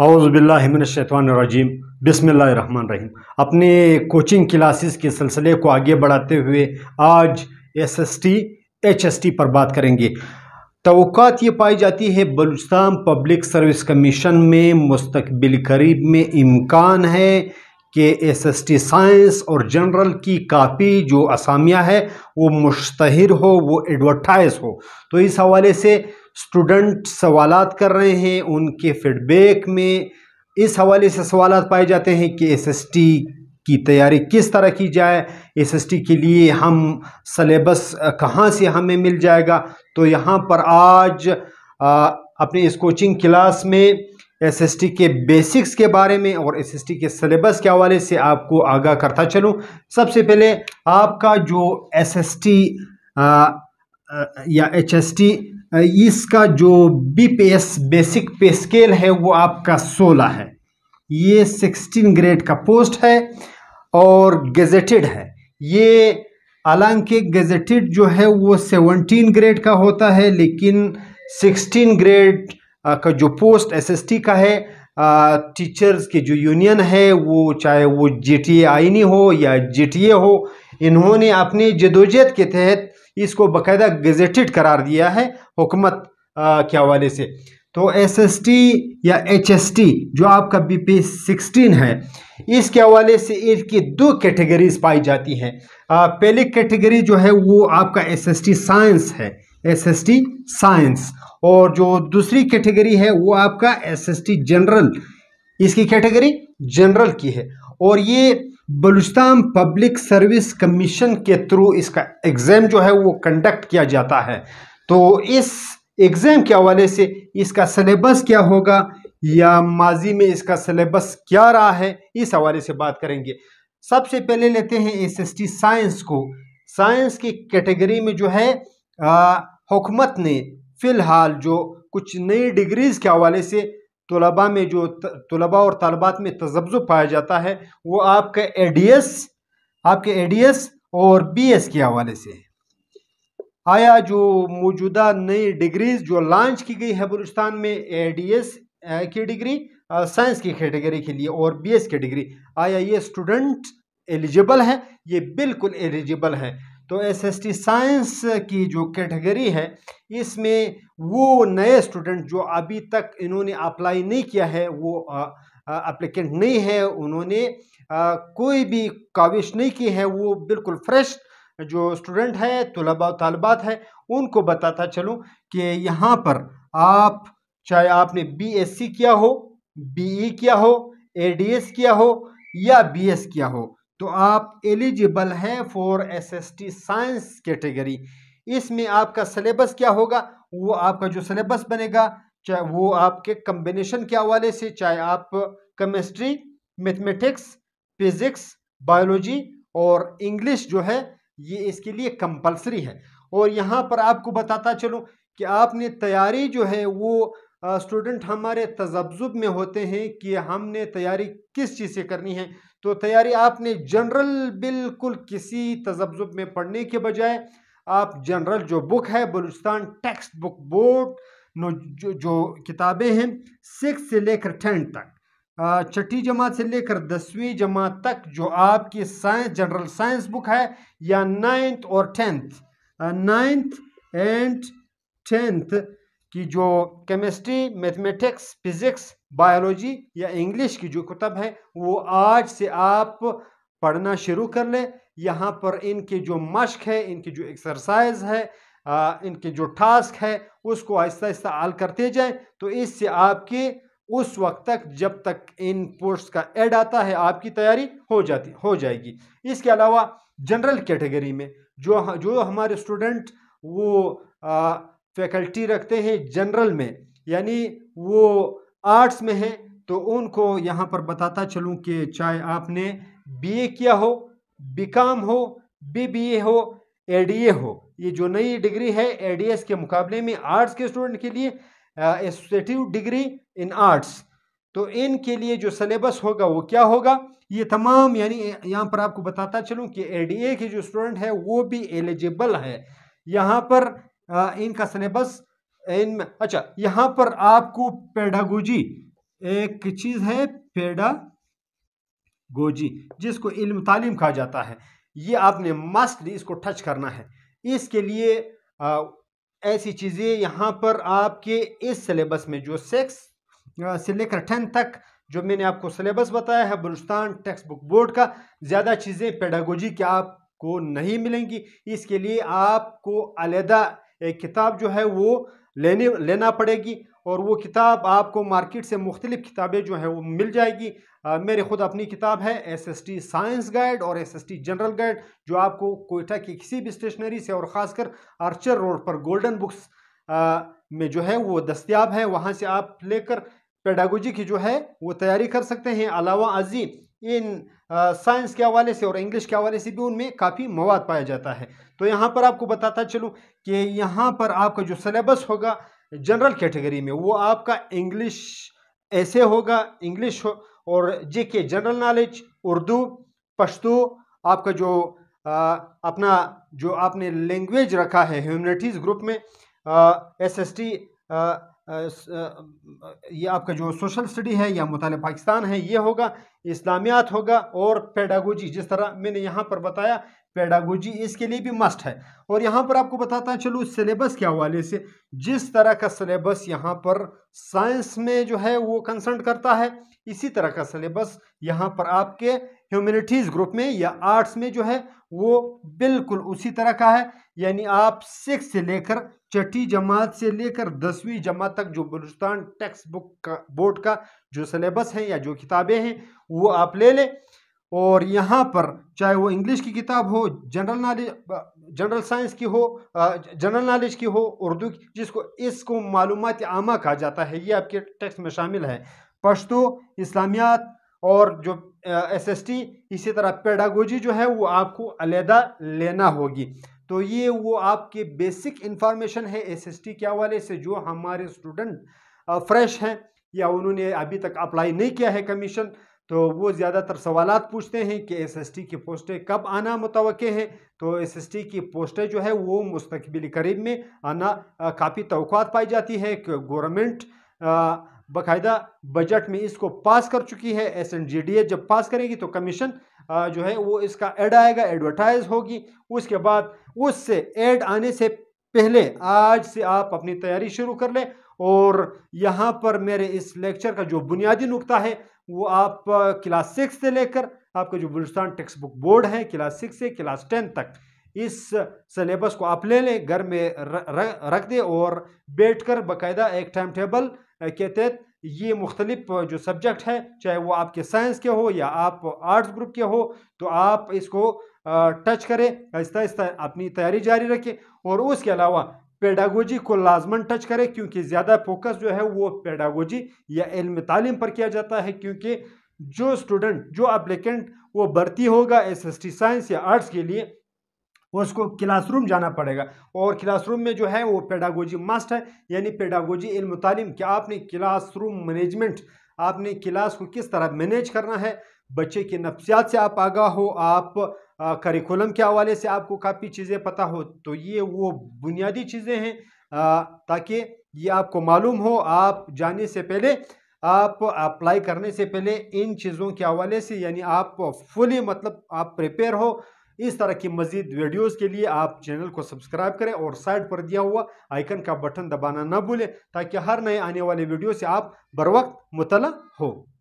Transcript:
run रहीम अपने coaching classes के सिलसिले को आगे बढ़ाते हुए आज S S T H S T पर बात करेंगे तोक़ात ये पाई जाती है बलूचिस्तान पब्लिक सर्विस कमीशन में मुस्तबिल करीब में इम्कान है कि एस एस टी साइंस और जनरल की कापी जो असामिया है वो मुश्तहर हो वो एडवर्टाइज हो तो इस हवाले से स्टूडेंट सवाल कर रहे हैं उनके फीडबैक में इस हवाले से सवाल पाए जाते हैं कि एसएसटी की तैयारी किस तरह की जाए एसएसटी के लिए हम सलेबस कहाँ से हमें मिल जाएगा तो यहाँ पर आज आ, अपने इस कोचिंग क्लास में एसएसटी के बेसिक्स के बारे में और एसएसटी के सलेबस के हवाले से आपको आगाह करता चलूँ सबसे पहले आपका जो एसएसटी या एचएसटी इसका जो बी पे एस बेसिक पे स्केल है वो आपका सोलह है ये सिक्सटीन ग्रेड का पोस्ट है और गेजेटेड है ये हालांकि गेजेटेड जो है वो सेवनटीन ग्रेड का होता है लेकिन सिक्सटीन ग्रेड का जो पोस्ट एसएसटी का है टीचर्स की जो यूनियन है वो चाहे वो जे टी आईनी हो या जे टी ए हो इन्होंने अपनी जदोजहद के तहत इसको बाकायदा गजेटेड करार दिया है हुकूमत के हवाले से तो एस एस टी या एच एस टी जो आपका बी पी सिक्सटीन है इसके हवाले से इसकी दो कैटेगरीज पाई जाती हैं पहली कैटेगरी जो है वो आपका एस एस टी साइंस है एस एस टी साइंस और जो दूसरी कैटेगरी है वो आपका एस एस टी जनरल इसकी कैटेगरी जनरल की है और ये बलुस्तान पब्लिक सर्विस कमीशन के थ्रू इसका एग्ज़ाम जो है वो कंडक्ट किया जाता है तो इस एग्ज़ाम के हवाले से इसका सलेबस क्या होगा या माजी में इसका सलेबस क्या रहा है इस हवाले से बात करेंगे सबसे पहले लेते हैं एस एस टी साइंस को साइंस की कैटेगरी में जो है हुकूमत ने फ़िलहाल जो कुछ नई डिग्रीज़ के हवाले से तलबा में जो तलबा और तलबात में तजब्जु पाया जाता है वो डी एडीएस आपके एडीएस और बीएस के हवाले से आया जो मौजूदा नई डिग्रीज जो लॉन्च की गई है बलुस्तान में एडीएस की डिग्री साइंस की कैटेगरी के लिए और बीएस की डिग्री आया ये स्टूडेंट एलिजिबल है ये बिल्कुल एलिजिबल है तो एसएसटी साइंस की जो कैटेगरी है इसमें वो नए स्टूडेंट जो अभी तक इन्होंने अप्लाई नहीं किया है वो अप्लीकेंट नहीं है उन्होंने कोई भी काविश नहीं की है वो बिल्कुल फ्रेश जो स्टूडेंट है तलबा तलबात है उनको बताता चलूँ कि यहाँ पर आप चाहे आपने बीएससी किया हो बीई e किया हो एडीएस किया हो या बीएस किया हो तो आप एलिजिबल हैं फॉर एसएसटी साइंस कैटेगरी इसमें आपका सिलेबस क्या होगा वो आपका जो सिलेबस बनेगा चाहे वो आपके कम्बिनेशन के हवाले से चाहे आप केमिस्ट्री मैथमेटिक्स फिज़िक्स बायोलॉजी और इंग्लिश जो है ये इसके लिए कंपलसरी है और यहाँ पर आपको बताता चलूँ कि आपने तैयारी जो है वो स्टूडेंट हमारे तजब्जुब में होते हैं कि हमने तैयारी किस चीज़ से करनी है तो तैयारी आपने जनरल बिल्कुल किसी तजब्जुब में पढ़ने के बजाय आप जनरल जो बुक है बलूचिस्तान टेक्स्ट बुक बोर्ड जो, जो किताबें हैं सिक्स से लेकर टेंथ तक छठी जमात से लेकर दसवीं जमात तक जो आपकी साइंस जनरल साइंस बुक है या नाइन्थ और टेंथ नाइन्थ एंड टेंथ कि जो केमिस्ट्री मैथमेटिक्स फिज़िक्स बायोलॉजी या इंग्लिश की जो किताब है वो आज से आप पढ़ना शुरू कर लें यहाँ पर इनके जो मश्क है इनकी जो एक्सरसाइज है आ, इनके जो टास्क है उसको आहिस्ता आहिस्ता हल करते जाएं तो इससे आपके उस वक्त तक जब तक इन पोस्ट का एड आता है आपकी तैयारी हो जाती हो जाएगी इसके अलावा जनरल कैटेगरी में जो जो हमारे स्टूडेंट वो आ, फैकल्टी रखते हैं जनरल में यानी वो आर्ट्स में है तो उनको यहाँ पर बताता चलूँ कि चाहे आपने बीए किया हो बीकॉम हो बीबीए हो एडीए हो ये जो नई डिग्री है एडीएस के मुकाबले में आर्ट्स के स्टूडेंट के लिए एसोसिएटिव डिग्री इन आर्ट्स तो इनके लिए जो सलेबस होगा वो क्या होगा ये तमाम यानी यहाँ पर आपको बताता चलूँ कि एडीए के जो स्टूडेंट है वो भी एलिजिबल है यहाँ पर इनका सिलेबस इन अच्छा यहाँ पर आपको पेडागोजी एक चीज़ है पेडागोजी जिसको इल्म तालीम कहा जाता है ये आपने मस्टली इसको टच करना है इसके लिए आ, ऐसी चीज़ें यहाँ पर आपके इस सिलेबस में जो सिक्स से लेकर टेंथ तक जो मैंने आपको सिलेबस बताया है बलुस्तान टेक्स्ट बुक बोर्ड का ज़्यादा चीज़ें पेडागोजी की आपको नहीं मिलेंगी इसके लिए आपको अलहदा एक किताब जो है वो लेने लेना पड़ेगी और वो किताब आपको मार्केट से मुख्तलिफ़ किताबें जो हैं वो मिल जाएगी आ, मेरे खुद अपनी किताब है S S T science guide और S S T general guide जो आपको कोयटा की किसी भी स्टेशनरी से और ख़ासकर आर्चर रोड पर गोल्डन बुक्स आ, में जो है वो दस्तियाब है वहाँ से आप लेकर पेडागोजी की जो है वो तैयारी कर सकते हैं अलावा अजीम इन साइंस के हवाले से और इंग्लिश के हवाले से भी उनमें काफ़ी मवाद पाया जाता है तो यहाँ पर आपको बताता चलूँ कि यहाँ पर आपका जो सलेबस होगा जनरल कैटेगरी में वो आपका इंग्लिश ऐसे होगा इंग्लिश हो, और जे के जनरल नॉलेज उर्दू पश्तो आपका जो आ, अपना जो आपने लैंग्वेज रखा है ह्यूमनिटीज़ ग्रुप में एस एस टी ये आपका जो सोशल स्टडी है या मुताल पाकिस्तान है ये होगा इस्लामियात होगा और पेडागोजी जिस तरह मैंने यहाँ पर बताया पेडागोजी इसके लिए भी मस्ट है और यहाँ पर आपको बताता है चलो सिलेबस के हवाले से जिस तरह का सिलेबस यहाँ पर साइंस में जो है वो कंसर्न करता है इसी तरह का सिलेबस यहाँ पर आपके ह्यूमनिटीज़ ग्रुप में या आर्ट्स में जो है वो बिल्कुल उसी तरह का है यानी आप सिक्स से लेकर छठी जमात से लेकर दसवीं जमात तक जो बलुस्तान टेक्स्ट बुक का बोर्ड का जो सिलेबस है या जो किताबें हैं वो आप ले लें और यहाँ पर चाहे वो इंग्लिश की किताब हो जनरल नॉलेज जनरल साइंस की हो जनरल नॉलेज की हो उर्दू की जिसको इसको मालूम आमा कहा जाता है ये आपके टेक्स्ट में शामिल है पश्तो इस्लामियात और जो एसएसटी इसी तरह पेडागोजी जो है वो आपको अलहदा लेना होगी तो ये वो आपके बेसिक इन्फॉर्मेशन है एसएसटी के हवाले से जो हमारे स्टूडेंट फ्रेश हैं या उन्होंने अभी तक अप्लाई नहीं किया है कमीशन तो वो ज़्यादातर सवाल पूछते हैं कि एसएसटी की पोस्टें कब आना मुतव हैं तो एसएसटी की पोस्टें जो है वो मुस्तबिल करीब में आना काफ़ी तो पाई जाती है कि गवर्नमेंट बाकायदा बजट में इसको पास कर चुकी है एस एन जी जब पास करेगी तो कमीशन जो है वो इसका एड आएगा एडवर्टाइज होगी उसके बाद उससे एड आने से पहले आज से आप अपनी तैयारी शुरू कर लें और यहाँ पर मेरे इस लेक्चर का जो बुनियादी नुकता है वो आप क्लास सिक्स से लेकर आपका जो बलुस्तान टेक्स्ट बुक बोर्ड है क्लास सिक्स से क्लास टेन तक इस सिलेबस को आप ले लें घर में रख दें और बैठकर बकायदा एक टाइम टेबल के तहत ये मुख्तलिफ जो सब्जेक्ट है चाहे वो आपके साइंस के हो या आप आर्ट्स ग्रुप के हो तो आप इसको टच करें आहिस्ता आहिस्ता अपनी तैयारी जारी रखें और उसके अलावा पेडागोजी को लाजमन टच करें क्योंकि ज़्यादा फोकस जो है वो पेडागोजी या इल्म तालीम पर किया जाता है क्योंकि जो स्टूडेंट जो अप्लिकेंट वो भर्ती होगा एस एस टी साइंस या आर्ट्स के लिए उसको क्लासरूम जाना पड़ेगा और क्लासरूम में जो है वो पेडागोजी मस्ट है यानी पेडागोजी इल्म तालीम कि आपने क्लासरूम मैनेजमेंट आपने क्लास को किस तरह मैनेज करना है बच्चे की नफ्सियात से आप आगा हो आप करिकुलम के हवाले से आपको काफ़ी चीज़ें पता हो तो ये वो बुनियादी चीज़ें हैं ताकि ये आपको मालूम हो आप जाने से पहले आप अप्लाई करने से पहले इन चीज़ों के हवाले से यानी आप फुली मतलब आप प्रिपेयर हो इस तरह की मजीद वीडियोज़ के लिए आप चैनल को सब्सक्राइब करें और साइड पर दिया हुआ आइकन का बटन दबाना ना भूलें ताकि हर नए आने वाले वीडियो से आप बर वक्त मुतला हो